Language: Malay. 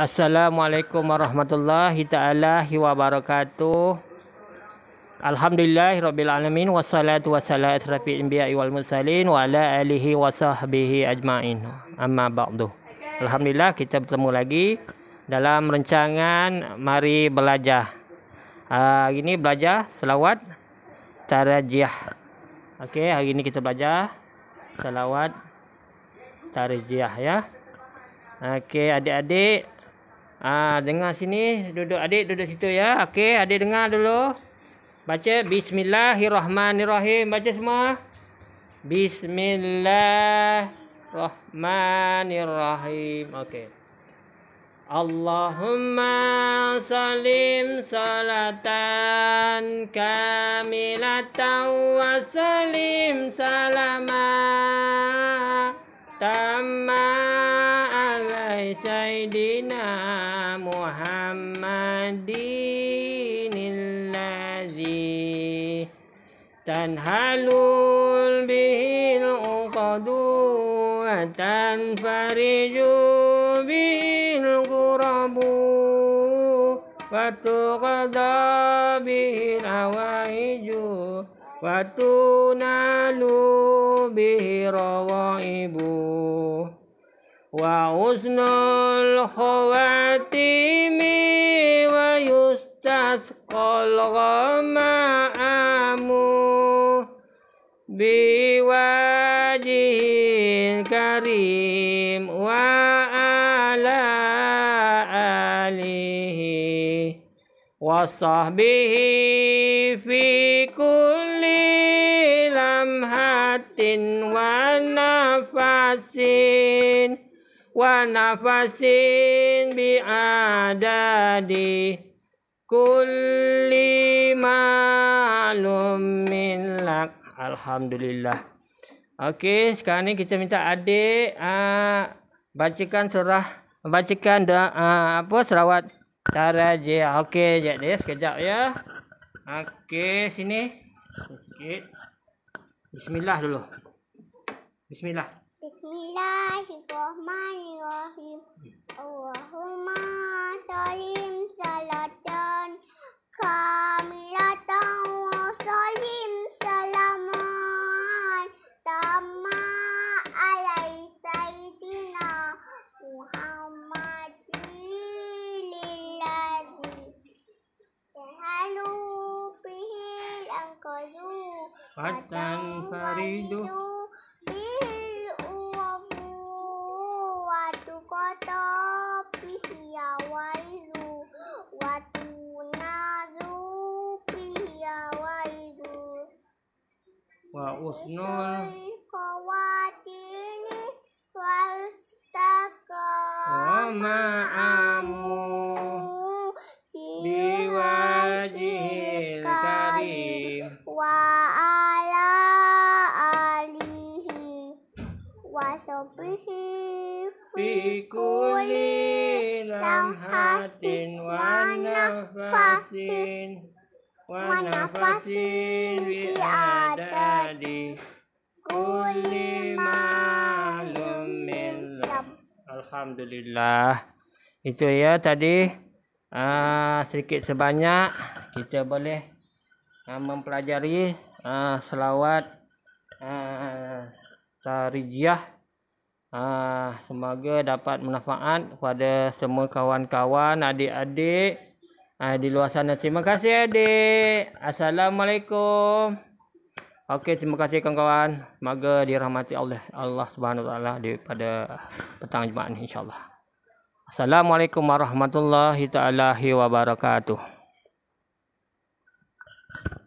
Assalamualaikum warahmatullahi taala wabarakatuh. Alhamdulillah rabbil alamin wassalatu wassalamu ala asrafil anbiya wal mursalin wa ala alihi wasahbihi ajmain. Amma ba'du. Alhamdulillah kita bertemu lagi dalam rencangan mari belajar. Uh, ini belajar selawat tarjiah. Okey, hari ini kita belajar selawat tarjiah ya. Okey, adik-adik Ah dengar sini duduk adik duduk situ ya. Okey, adik dengar dulu. Baca bismillahirrahmanirrahim. Baca semua. Bismillahirrahmanirrahim. Okey. Allahumma salim salatan kamilatan wa salim salama tamman alai sayidina Muhammadin tanhalul bihil uqadu wa tanfariju bihil qurabu wa tuqadu bihil awaiju wa tunalu bihil rawaibu. وحسن الخواتيم ويستسقى الغمام بوجه كريم وعلى آله وصحبه في كل لمحة ونفس ونفسين بعدد كل معلوم من لك الحمد لله Okey, sekarang ni kita minta adik uh, bacakan surah bacakan doa uh, ah, apa serawat tarajih. Okey, jap dia sekejap ya. Okey, sini. Sikit. Bismillah dulu. Bismillah. Bismillahirrahmanirrahim. Allahumma salim salatan kamilatan wa salim salaman tamma alai sayyidina Muhammadin lillahi tahalu bihi al-qadu husnul khawatini wa istaqama amu karim wa ala alihi wa sabihi fi kulli lamhatin wa nafasin wa nafasin bi Alhamdulillah. Itu ya tadi uh, sedikit sebanyak kita boleh uh, mempelajari uh, selawat uh, tarijiah. Uh, semoga dapat manfaat kepada semua kawan-kawan, adik-adik uh, di luar sana. Terima kasih adik. Assalamualaikum. Okey, terima kasih kawan-kawan. Semoga dirahmati Allah Allah Subhanahu taala pada petang Jumaat ini insya-Allah. Assalamualaikum warahmatullahi taala wabarakatuh.